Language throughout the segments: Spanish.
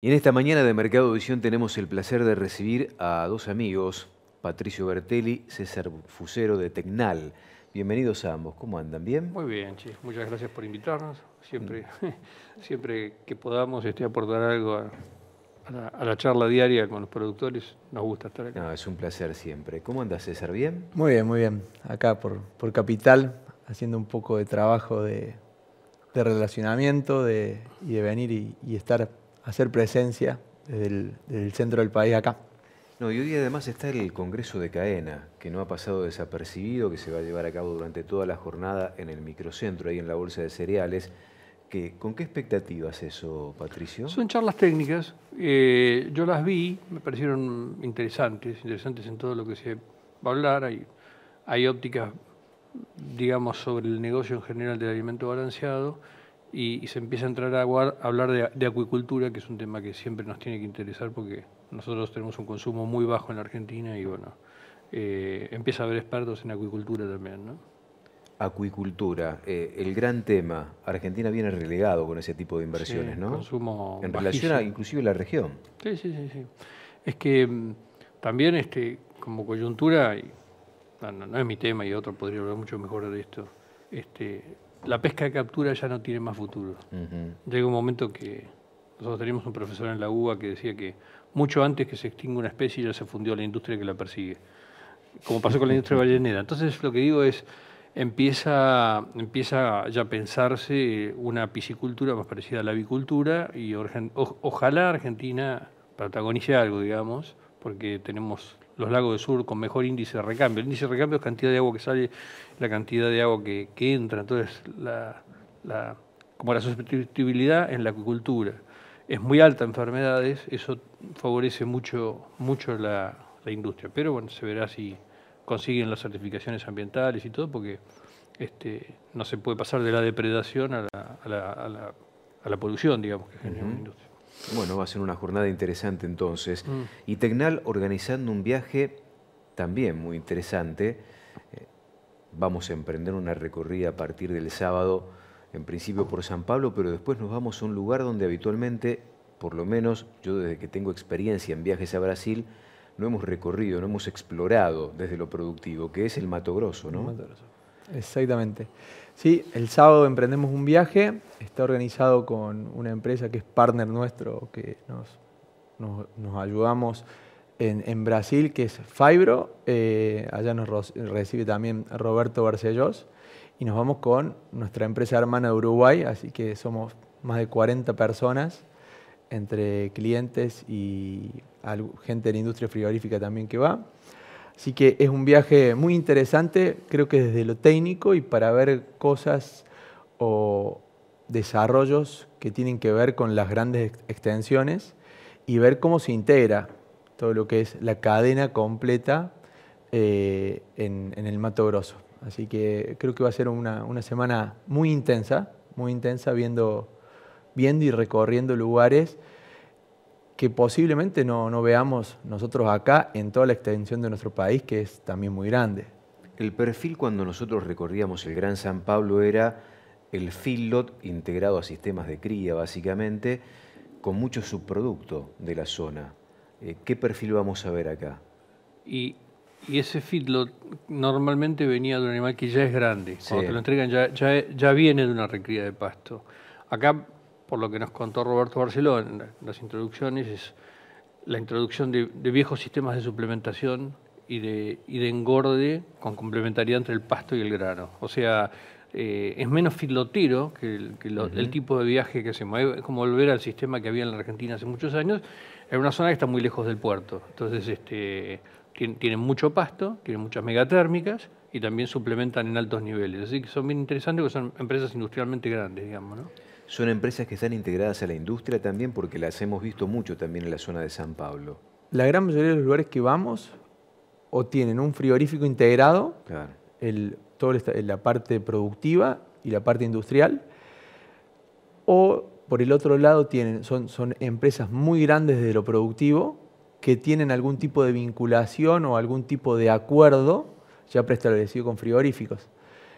Y en esta mañana de Mercado Visión tenemos el placer de recibir a dos amigos, Patricio Bertelli, César Fusero de Tecnal. Bienvenidos a ambos, ¿cómo andan? ¿Bien? Muy bien, Muchas gracias por invitarnos. Siempre, mm. siempre que podamos este, aportar algo a, la, charla diaria con los productores, nos gusta estar aquí. No, es un placer siempre. ¿Cómo andas, César? ¿Bien? Muy bien, muy bien. Acá por, por Capital, haciendo un poco de trabajo de, relacionamiento de, y de venir y estar hacer presencia desde el, centro del país acá. No, y hoy además está el Congreso de Caena, que no ha pasado desapercibido, que se va a llevar a cabo durante toda la jornada en el microcentro, ahí en la bolsa de cereales. ¿Con qué expectativas eso, Patricio? Son charlas técnicas. Eh, yo las vi, me parecieron interesantes, interesantes en todo lo que se va a hablar. Hay, hay ópticas, digamos, sobre el negocio en general del alimento balanceado y, se empieza a entrar a, hablar de, acuicultura, que es un tema que siempre nos tiene que interesar porque nosotros tenemos un consumo muy bajo en la Argentina y bueno, eh, empieza a haber expertos en acuicultura también, ¿no? acuicultura, eh, el gran tema. Argentina viene relegado con ese tipo de inversiones, ¿no? en relación a inclusive la región. Sí, sí, sí, sí. Es que mm, también este, como coyuntura, no, no, es mi tema y otro podría hablar mucho mejor de esto, este, la pesca de captura ya no tiene más futuro. Llega un momento que nosotros teníamos un profesor en la UBA que decía que mucho antes que se extinga una especie ya se fundió la industria que la persigue, como pasó con la industria ballenera. Entonces lo que digo es, empieza, empieza ya a pensarse una piscicultura más parecida a la avicultura y ojalá Argentina protagonice algo, digamos, porque tenemos los lagos del sur con mejor índice de recambio. El índice de recambio es cantidad de agua que sale, la cantidad de agua que, entra. Entonces, la, la, como la susceptibilidad en la acuicultura es muy alta enfermedades, eso favorece mucho, mucho la, industria. Pero bueno, se verá si consiguen las certificaciones ambientales y todo, porque este, no se puede pasar de la depredación a la, a la, a la, digamos, que genera una industria. Bueno, va a ser una jornada interesante entonces. Mm. Y Tecnal organizando un viaje también muy interesante. Eh, vamos a emprender una recorrida a partir del sábado, en principio por San Pablo, pero después nos vamos a un lugar donde habitualmente, por lo menos yo desde que tengo experiencia en viajes a Brasil, no hemos recorrido, no hemos explorado desde lo productivo, que es el Mato Grosso, ¿no? Mato Grosso. Exactamente. Sí, el sábado emprendemos un viaje, está organizado con una empresa que es partner nuestro, que nos, ayudamos en, Brasil, que es Fibro, eh, allá nos recibe también Roberto Barcellos, y nos vamos con nuestra empresa hermana de Uruguay, así que somos más de 40 personas entre clientes y gente de la industria frigorífica también que va. Así que es un viaje muy interesante, creo que desde lo técnico y para ver cosas o desarrollos que tienen que ver con las grandes extensiones y ver cómo se integra todo lo que es la cadena completa eh, en, el Mato Grosso. Así que creo que va a ser una, semana muy intensa, muy intensa viendo y recorriendo lugares que posiblemente no, no veamos nosotros acá en toda la extensión de nuestro país, que es también muy grande. El perfil cuando nosotros recorríamos el Gran San Pablo era el feedlot integrado a sistemas de cría, básicamente, con mucho subproducto de la zona. Eh, ¿Qué perfil vamos a ver acá? Y, ese feedlot normalmente venía de un animal que ya es grande. Cuando te lo entregan ya, ya, ya viene de una recría de pasto. Acá por lo que nos contó Roberto Barceló en las introducciones, es la introducción de, viejos sistemas de suplementación y de, de, engorde con complementariedad entre el pasto y el grano. O sea, eh, es menos filotero que, el, el tipo de viaje que hacemos. es como volver al sistema que había en la Argentina hace muchos años, en una zona que está muy lejos del puerto. Entonces, este, tienen, mucho pasto, tienen muchas megatérmicas, y también suplementan en altos niveles. Así que son bien interesantes porque son empresas industrialmente grandes, digamos, ¿no? Son empresas que están integradas a la industria también porque las hemos visto mucho también en la zona de San Pablo. La gran mayoría de los lugares que vamos o tienen un frigorífico integrado, el, la parte productiva y la parte industrial, o por el otro lado tienen, son, son empresas muy grandes de lo productivo que tienen algún tipo de vinculación o algún tipo de acuerdo ya preestablecido con frigoríficos.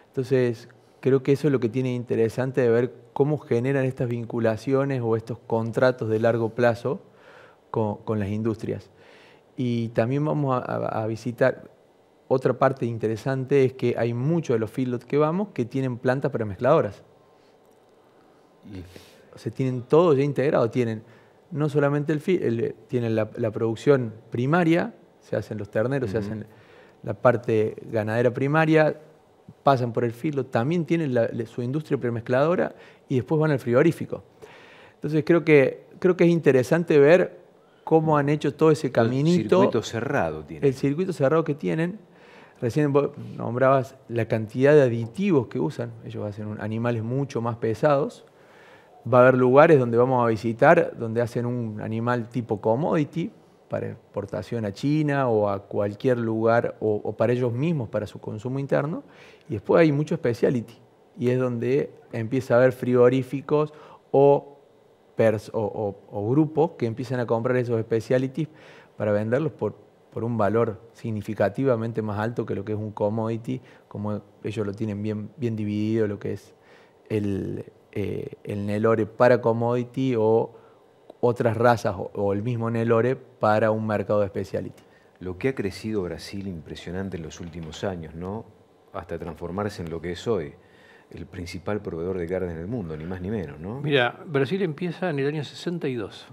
Entonces, creo que eso es lo que tiene interesante de ver cómo generan estas vinculaciones o estos contratos de largo plazo con, las industrias. Y también vamos a, visitar otra parte interesante es que hay muchos de los feedlots que vamos que tienen plantas premezcladoras. O sea, tienen todo ya integrado, tienen no solamente el, tienen la, producción primaria, se hacen los terneros, se hacen la parte ganadera primaria, pasan por el filo, también tienen su industria premezcladora y después van al frigorífico. Entonces creo que, creo que es interesante ver cómo han hecho todo ese caminito. El circuito cerrado El circuito cerrado que tienen. Recién nombrabas la cantidad de aditivos que usan. Ellos hacen animales mucho más pesados. Va a haber lugares donde vamos a visitar, donde hacen un animal tipo commodity, para exportación a China o a cualquier lugar o, para ellos mismos, para su consumo interno. Y después hay mucho speciality y es donde empieza a haber frigoríficos o, o, grupos que empiezan a comprar esos specialities para venderlos por, un valor significativamente más alto que lo que es un commodity, como ellos lo tienen bien, bien dividido, lo que es el, eh, el Nelore para commodity o otras razas o, el mismo Nelore para un mercado de Lo que ha crecido Brasil impresionante en los últimos años, ¿no? Hasta transformarse en lo que es hoy el principal proveedor de carne en el mundo, ni más ni menos, ¿no? Mira, Brasil empieza en el año 62.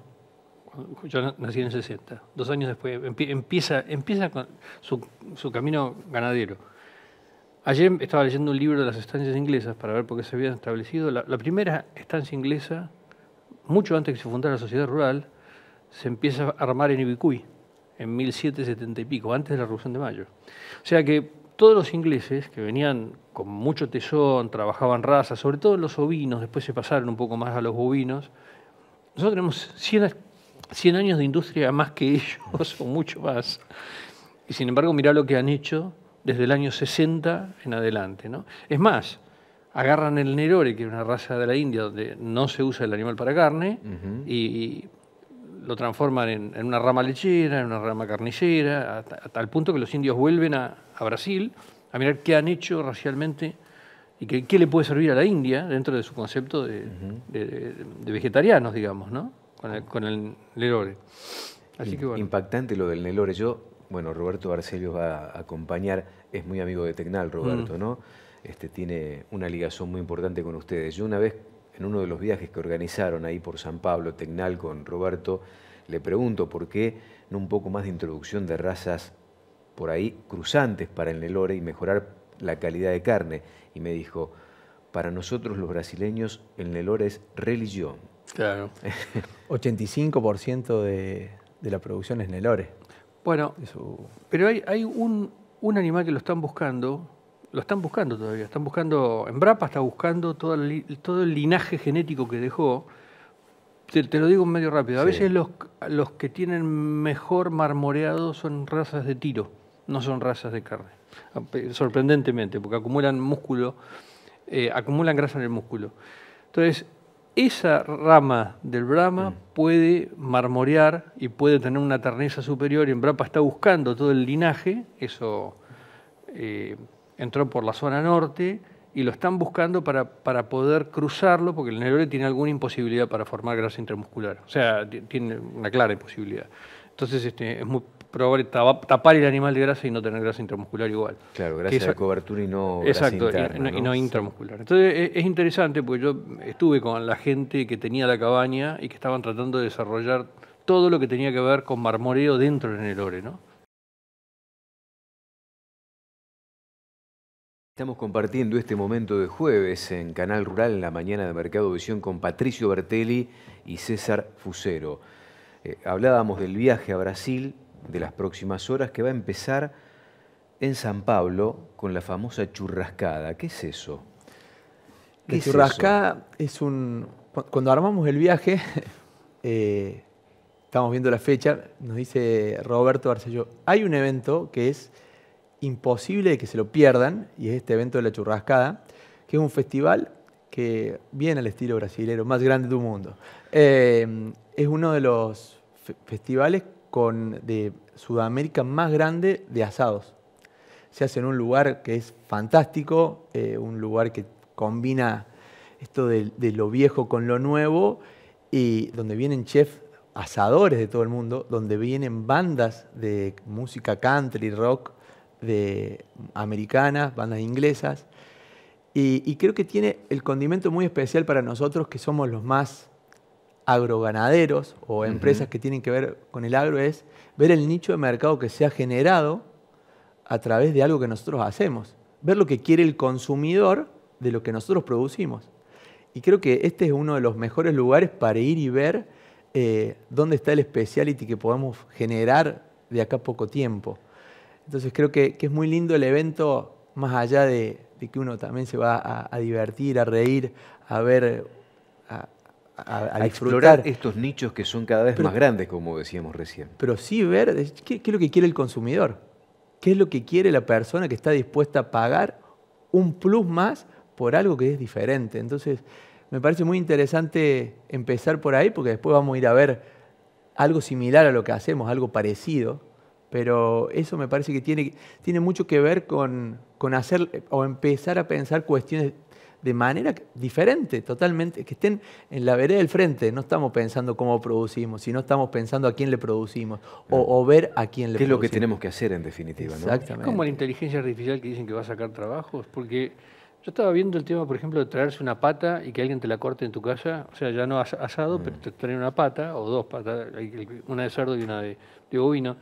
Yo nací en el 60. Dos años después empieza, empieza con su, camino ganadero. Ayer estaba leyendo un libro de las estancias inglesas para ver por qué se habían establecido. la primera estancia inglesa mucho antes que se fundara la sociedad rural, se empieza a armar en Ibicuy, en 1770 y pico, antes de la Revolución de Mayo. O sea que todos los ingleses que venían con mucho tesón, trabajaban raza, sobre todo los ovinos, después se pasaron un poco más a los bovinos, nosotros tenemos 100, años de industria más que ellos, o mucho más. Y sin embargo, mirá lo que han hecho desde el año 60 en adelante. ¿no? Es más, agarran el nerore, que es una raza de la India donde no se usa el animal para carne, y, lo transforman en, una rama lechera, en una rama carnicera, a, tal punto que los indios vuelven a, a, Brasil a mirar qué han hecho racialmente y qué le puede servir a la India dentro de su concepto de, vegetarianos, digamos, ¿no? Con el, ah. con Impactante lo del Nelore. Yo, bueno, Roberto barcelos va a acompañar, es muy amigo de Tecnal, Roberto, mm. ¿no? este, tiene una ligación muy importante con ustedes. Yo una vez, en uno de los viajes que organizaron ahí por San Pablo, Tecnal, con Roberto, le pregunto por qué no un poco más de introducción de razas por ahí cruzantes para el Nelore y mejorar la calidad de carne. Y me dijo, para nosotros los brasileños el Nelore es religión. Claro. 85% de, de, la producción es Nelore. Bueno, pero hay, un animal que lo están buscando, lo están buscando todavía, están buscando, Embrapa está buscando todo el, linaje genético que dejó. Te, lo digo medio rápido, a veces los, los que tienen mejor marmoreado son razas de tiro, no son razas de carne, ah, sorprendentemente, porque acumulan músculo, eh, acumulan grasa en el músculo. Entonces, esa rama del Brahma mm. puede marmorear y puede tener una terneza superior y en Brapa está buscando todo el linaje, eso eh, entró por la zona norte y lo están buscando para, para poder cruzarlo porque el Nelore tiene alguna imposibilidad para formar grasa intramuscular. O sea, tiene una clara imposibilidad. Entonces este, es muy probable tapar el animal de grasa y no tener grasa intramuscular igual. Claro, grasa de cobertura y no exacto, y, no, intramuscular. Entonces e, es, interesante porque yo estuve con la gente que tenía la cabaña y que estaban tratando de desarrollar todo lo que tenía que ver con marmoreo dentro del ore ¿no? Estamos compartiendo este momento de jueves en Canal Rural en la mañana de Mercado Visión con Patricio Bertelli y César Fusero. Eh, hablábamos del viaje a Brasil de las próximas horas que va a empezar en San Pablo con la famosa churrascada. ¿Qué es eso? la churrascada es un... Cuando armamos el viaje, eh, estamos viendo la fecha, nos dice Roberto Arcello, hay un evento que es imposible de que se lo pierdan, y es este evento de la churrascada, que es un festival que viene al estilo brasilero, más grande del mundo. Em, es uno de los festivales con, de Sudamérica más grande de asados. Se hace en un lugar que es fantástico, eh, un lugar que combina esto de, de lo viejo con lo nuevo, y donde vienen chefs asadores de todo el mundo, donde vienen bandas de música country, rock, de americanas, bandas inglesas, y, creo que tiene el condimento muy especial para nosotros que somos los más agroganaderos o empresas que tienen que ver con el agro, es ver el nicho de mercado que se ha generado a través de algo que nosotros hacemos, ver lo que quiere el consumidor de lo que nosotros producimos. Y creo que este es uno de los mejores lugares para ir y ver eh, dónde está el speciality que podemos generar de acá a poco tiempo. Entonces creo que, es muy lindo el evento, más allá de, que uno también se va a, divertir, a reír, a ver, a, a explorar estos nichos que son cada vez más grandes, como decíamos recién. Pero sí ver qué es lo que quiere el consumidor, qué es lo que quiere la persona que está dispuesta a pagar un plus más por algo que es diferente. Entonces, me parece muy interesante empezar por ahí, porque después vamos a ir a ver algo similar a lo que hacemos, algo parecido, pero eso me parece que tiene, tiene mucho que ver con, hacer o empezar a pensar cuestiones de manera diferente, totalmente, que estén en la vereda del frente. No estamos pensando cómo producimos, sino estamos pensando a quién le producimos o, ver a quién le producimos. ¿Qué es lo que tenemos que hacer en definitiva? Exactamente. Es como la inteligencia artificial que dicen que va a sacar trabajos, porque yo estaba viendo el tema, por ejemplo, de traerse una pata y que alguien te la corte en tu casa, o sea, ya no asado, pero mm. te traen una pata o dos patas, una de cerdo y una de, de bovino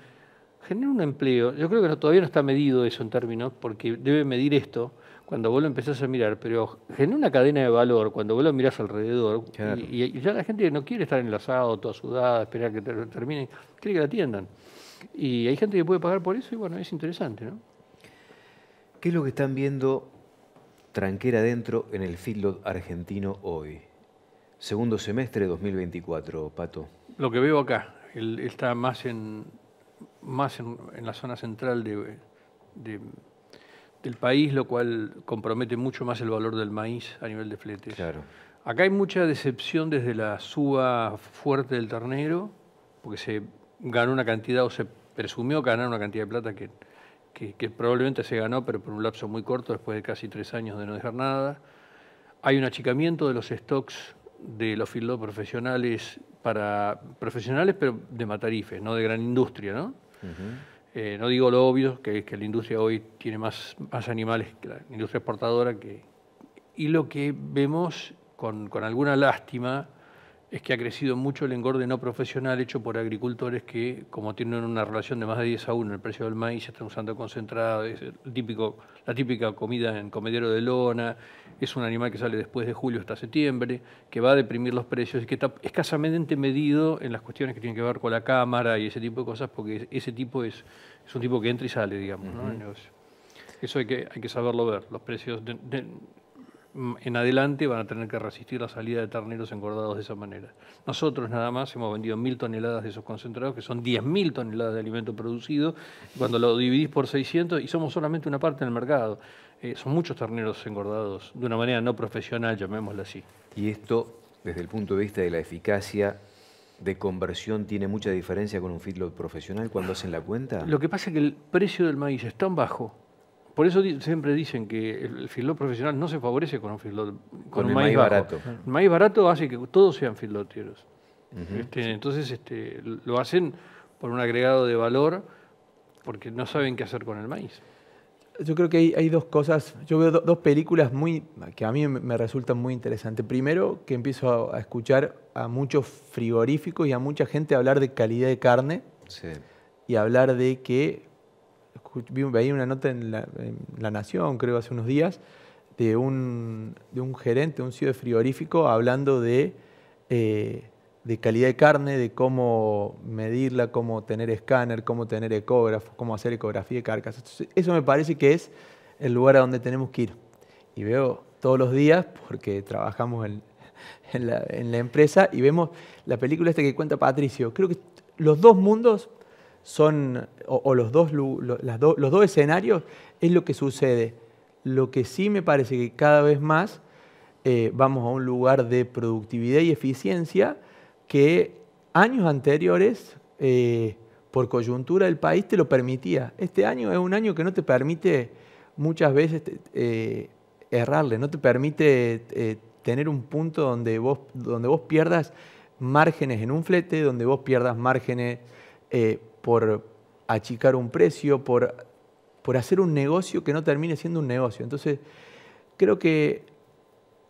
genera un empleo. Yo creo que todavía no está medido eso en términos, porque debe medir esto cuando vos lo empezás a mirar, pero genera una cadena de valor cuando vos lo mirás alrededor. Y, ya la gente no quiere estar enlazado, toda sudada, esperar que termine, quiere que la atiendan. Y hay gente que puede pagar por eso y bueno, es interesante, ¿no? ¿Qué es lo que están viendo tranquera dentro en el feedlot argentino hoy? Segundo semestre de 2024, Pato. Lo que veo acá, está más en más en, la zona central del país, lo cual compromete mucho más el valor del maíz a nivel de fletes. Claro. Acá hay mucha decepción desde la suba fuerte del ternero, porque se ganó una cantidad o se presumió ganar una cantidad de plata que, probablemente se ganó, pero por un lapso muy corto, después de casi tres años de no dejar nada. Hay un achicamiento de los stocks de los filos profesionales para profesionales, pero de matarifes, no de gran industria, ¿no? Eh, no digo lo obvio, que es que la industria hoy tiene más, más animales que la industria exportadora. Que, y lo que vemos con, con alguna lástima es que ha crecido mucho el engorde no profesional hecho por agricultores que, como tienen una relación de más de 10 a 1 el precio del maíz, está usando concentrado, es típico, la típica comida en comedero de lona, es un animal que sale después de julio hasta septiembre, que va a deprimir los precios y que está escasamente medido en las cuestiones que tienen que ver con la cámara y ese tipo de cosas, porque ese tipo es, un tipo que entra y sale, digamos. Eso hay que, saberlo ver, los precios de, en adelante van a tener que resistir la salida de terneros engordados de esa manera. Nosotros nada más hemos vendido mil toneladas de esos concentrados, que son 10.000 toneladas de alimento producido, cuando lo dividís por 600 y somos solamente una parte del mercado. Eh, son muchos terneros engordados, de una manera no profesional, llamémoslo así. Y esto, desde el punto de vista de la eficacia de conversión, ¿tiene mucha diferencia con un feedlot profesional cuando hacen la cuenta? Lo que pasa es que el precio del maíz es tan bajo por eso siempre dicen que el filó profesional no se favorece con un con, maíz, barato. El maíz barato hace que todos sean filóteros. Este, entonces este, lo hacen por un agregado de valor porque no saben qué hacer con el maíz. Yo creo que hay, dos cosas, yo veo dos películas muy, que a mí me resultan muy interesantes. Primero, que empiezo a, escuchar a muchos frigoríficos y a mucha gente hablar de calidad de carne y hablar de que veía una nota en la, Nación, creo, hace unos días, de un, de un gerente, un CEO de frigorífico, hablando de, eh, de calidad de carne, de cómo medirla, cómo tener escáner, cómo tener ecógrafo, cómo hacer ecografía de carcas. eso me parece que es el lugar a donde tenemos que ir. Y veo todos los días, porque trabajamos en, en, la, en la empresa, y vemos la película esta que cuenta Patricio. Creo que los dos mundos son, o, los, dos, los dos escenarios, es lo que sucede. Lo que sí me parece que cada vez más eh, vamos a un lugar de productividad y eficiencia que años anteriores, eh, por coyuntura del país, te lo permitía. Este año es un año que no te permite muchas veces eh, errarle, no te permite tener un punto donde vos, donde vos pierdas márgenes en un flete, donde vos pierdas márgenes por achicar un precio, por, hacer un negocio que no termine siendo un negocio. Entonces, creo que,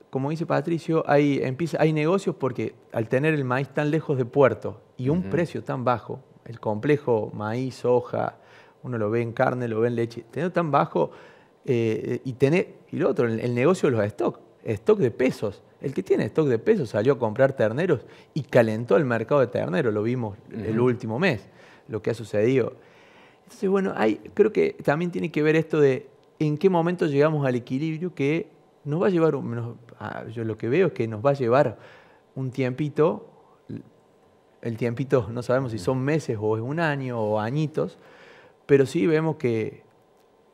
como dice Patricio, hay, hay negocios porque al tener el maíz tan lejos de puerto y un precio tan bajo, el complejo maíz, hoja, uno lo ve en carne, lo ve en leche, tener tan bajo eh, y tener, y lo otro, el, negocio de los stock, stock de pesos. El que tiene stock de pesos salió a comprar terneros y calentó el mercado de terneros, lo vimos el último mes lo que ha sucedido. Entonces, bueno, hay, creo que también tiene que ver esto de en qué momento llegamos al equilibrio que nos va a llevar, yo lo que veo es que nos va a llevar un tiempito, el tiempito no sabemos si son meses o es un año o añitos, pero sí vemos que,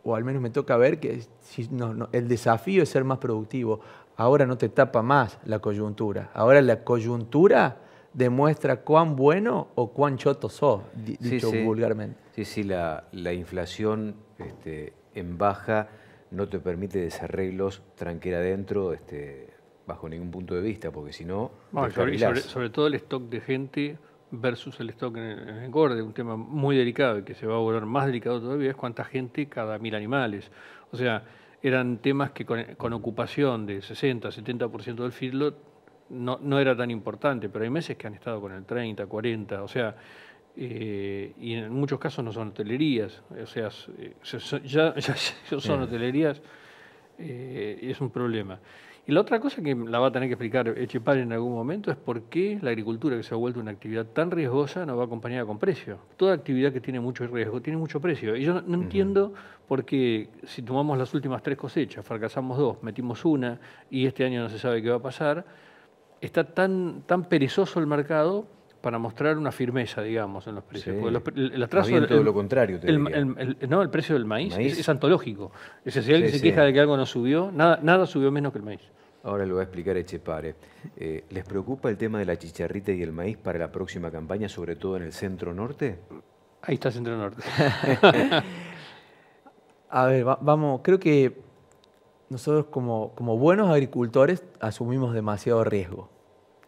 o al menos me toca ver que si el desafío es ser más productivo. Ahora no te tapa más la coyuntura, ahora la coyuntura demuestra cuán bueno o cuán choto sos, dicho vulgarmente. Sí, sí, la, inflación este, en baja no te permite desarreglos tranquera dentro este, bajo ningún punto de vista, porque si no... sobre, todo el stock de gente versus el stock en el, engorde, un tema muy delicado y que se va a volver más delicado todavía, es cuánta gente cada mil animales. O sea, eran temas que con, ocupación de 60, 70% del feedlot no, era tan importante, pero hay meses que han estado con el 30, 40, o sea, eh, y en muchos casos no son hotelerías, o sea, eh, ya, son hotelerías, eh, es un problema. Y la otra cosa que la va a tener que explicar Echepar en algún momento es por qué la agricultura, que se ha vuelto una actividad tan riesgosa, no va acompañada con precio. Toda actividad que tiene mucho riesgo tiene mucho precio. Y yo no, entiendo por qué, si tomamos las últimas tres cosechas, fracasamos dos, metimos una y este año no se sabe qué va a pasar está tan, tan perezoso el mercado para mostrar una firmeza, digamos, en los precios. el, bien, todo lo contrario. no, el precio del maíz, Es, antológico. Es alguien se queja de que algo no subió, nada, nada subió menos que el maíz. Ahora lo voy a explicar Echepare. Eh, ¿Les preocupa el tema de la chicharrita y el maíz para la próxima campaña, sobre todo en el centro norte? Ahí está el centro norte. a ver, vamos, creo que nosotros como, buenos agricultores asumimos demasiado riesgo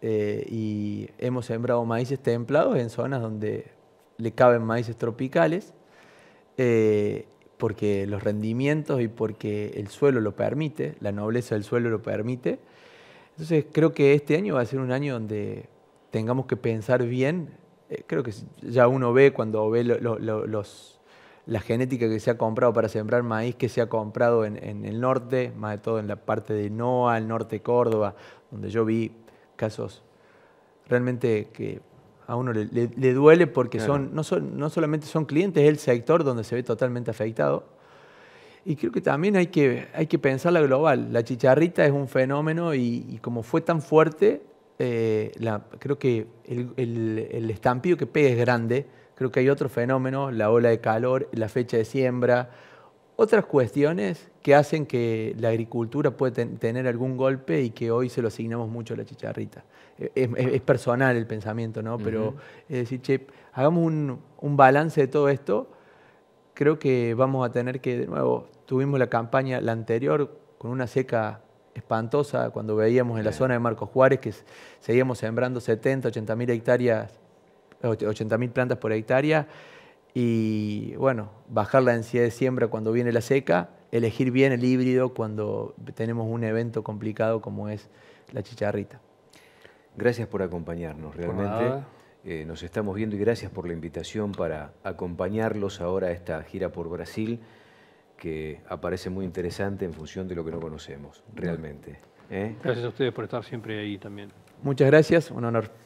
eh, y hemos sembrado maíces templados en zonas donde le caben maíces tropicales eh, porque los rendimientos y porque el suelo lo permite, la nobleza del suelo lo permite. Entonces creo que este año va a ser un año donde tengamos que pensar bien, eh, creo que ya uno ve cuando ve los la genética que se ha comprado para sembrar maíz, que se ha comprado en, el norte, más de todo en la parte de Noa, el norte Córdoba, donde yo vi casos realmente que a uno le, duele porque son, no, son, no solamente son clientes, es el sector donde se ve totalmente afectado. Y creo que también hay que, hay que pensar la global. La chicharrita es un fenómeno y, como fue tan fuerte, eh, creo que el, el, el estampido que pega es grande creo que hay otros fenómenos, la ola de calor, la fecha de siembra, otras cuestiones que hacen que la agricultura pueda tener algún golpe y que hoy se lo asignamos mucho a la chicharrita. E-, es, personal el pensamiento, ¿no? Pero es decir, che, hagamos un, un, balance de todo esto. Creo que vamos a tener que, de nuevo, tuvimos la campaña, la anterior, con una seca espantosa, cuando veíamos en la zona de Marcos Juárez que seguíamos sembrando 70, 80 mil hectáreas 80.000 plantas por hectárea y bueno, bajar la densidad de siembra cuando viene la seca, elegir bien el híbrido cuando tenemos un evento complicado como es la chicharrita. Gracias por acompañarnos, realmente. Eh, nos estamos viendo y gracias por la invitación para acompañarlos ahora a esta gira por Brasil que aparece muy interesante en función de lo que no conocemos, realmente. ¿Eh? Gracias a ustedes por estar siempre ahí también. Muchas gracias, un honor.